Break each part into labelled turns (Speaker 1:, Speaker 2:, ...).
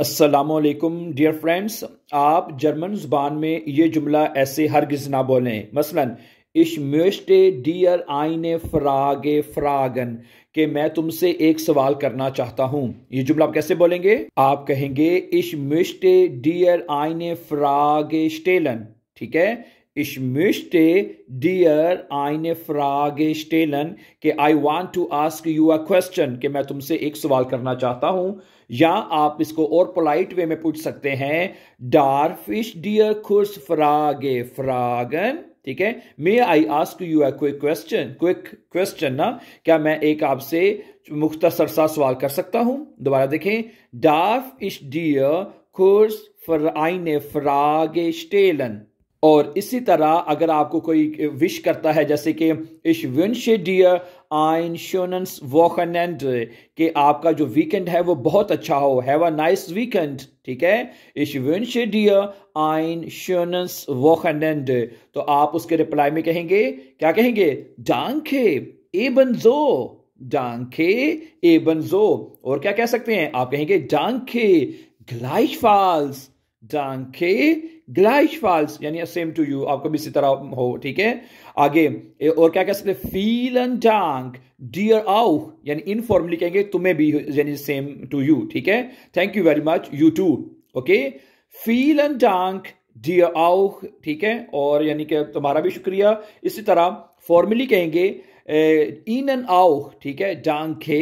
Speaker 1: असलकुम dear friends आप German ज़ुबान में ये जुमला ऐसे हरगिज़ ना बोलें मसलन इश म्योस्टे डियर आइन फ्राग फ्रागन के मैं तुमसे एक सवाल करना चाहता हूँ ये जुमला आप कैसे बोलेंगे आप कहेंगे इश डियर आइन फ्राग स्टेलन ठीक है Ich möchte dir eine Frage stellen कि I want to ask you a question कि मैं तुमसे एक सवाल करना चाहता हूं या आप इसको और पोलाइट वे में पूछ सकते हैं डार्फ इश डियर खुर्स फ्रागे फ्रागन ठीक है may I ask you a quick question quick question ना क्या मैं एक आपसे मुख्तसर सा सवाल कर सकता हूं दोबारा देखें डार्फ इश डियर खुर्स फ्राइन फ्रागे स्टेलन और इसी तरह अगर आपको कोई विश करता है जैसे कि इश विंश डियर आइन शोनस वॉकन एंड के आपका जो वीकेंड है वो बहुत अच्छा हो हैव अ नाइस वीकेंड ठीक है इश विंश डियर आइन शोनस वॉकन एंड तो आप उसके रिप्लाई में कहेंगे क्या कहेंगे डांखे ए बनजो डांखे ए बनजो और क्या कह सकते हैं आप कहेंगे डांखे ग्लाइश फॉल्स डांखे ग्लाइश फॉल्स यानी सेम टू यू आपको भी इसी तरह हो ठीक है आगे और क्या कह सकते हैं एंड डांग डियर आउ यानी इनफॉर्मली कहेंगे तुम्हें भी यानी सेम टू यू ठीक है thank you very much you too okay फील एंड डांग डियर आउ ठीक है और यानी कि तुम्हारा भी शुक्रिया इसी तरह फॉर्मली कहेंगे इन एन आउ ठीक है डांग खे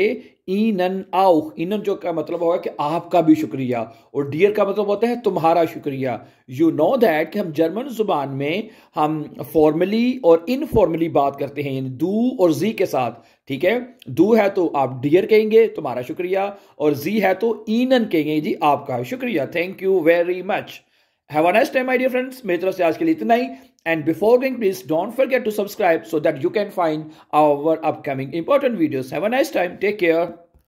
Speaker 1: ईनन आउख इन जो का मतलब होगा कि आपका भी शुक्रिया और डियर का मतलब होता है तुम्हारा शुक्रिया यू नो दैट कि हम जर्मन जुबान में हम फॉर्मली और इनफॉर्मली बात करते हैं दू और जी के साथ ठीक है दू है तो आप डियर कहेंगे तुम्हारा शुक्रिया और जी है तो इन कहेंगे जी आपका शुक्रिया thank you very much Have a nice day, my dear friends. Mehtra se aaj ke And before going, please don't forget to subscribe so that you can find our upcoming important videos. Have a nice time. Take care.